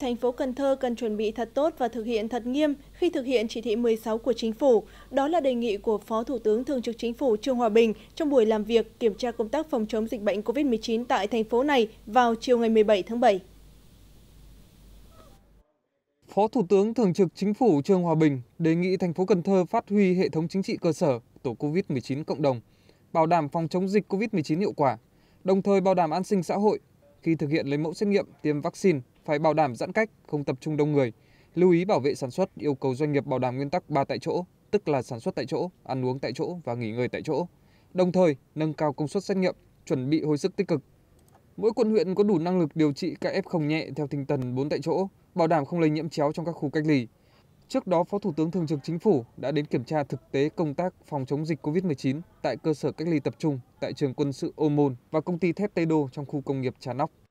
Thành phố Cần Thơ cần chuẩn bị thật tốt và thực hiện thật nghiêm khi thực hiện chỉ thị 16 của chính phủ. Đó là đề nghị của Phó Thủ tướng Thường trực Chính phủ Trương Hòa Bình trong buổi làm việc kiểm tra công tác phòng chống dịch bệnh COVID-19 tại thành phố này vào chiều ngày 17 tháng 7. Phó Thủ tướng Thường trực Chính phủ Trương Hòa Bình đề nghị thành phố Cần Thơ phát huy hệ thống chính trị cơ sở, tổ COVID-19 cộng đồng, bảo đảm phòng chống dịch COVID-19 hiệu quả, đồng thời bảo đảm an sinh xã hội khi thực hiện lấy mẫu xét nghiệm, tiêm vaccine phải bảo đảm giãn cách, không tập trung đông người. Lưu ý bảo vệ sản xuất yêu cầu doanh nghiệp bảo đảm nguyên tắc ba tại chỗ, tức là sản xuất tại chỗ, ăn uống tại chỗ và nghỉ ngơi tại chỗ. Đồng thời, nâng cao công suất xét nghiệm, chuẩn bị hồi sức tích cực. Mỗi quận huyện có đủ năng lực điều trị các F0 nhẹ theo tinh thần 4 tại chỗ, bảo đảm không lây nhiễm chéo trong các khu cách ly. Trước đó, Phó Thủ tướng Thường trực Chính phủ đã đến kiểm tra thực tế công tác phòng chống dịch COVID-19 tại cơ sở cách ly tập trung tại trường quân sự Ô Môn và công ty thép Tây Đô trong khu công nghiệp Trà Nóc.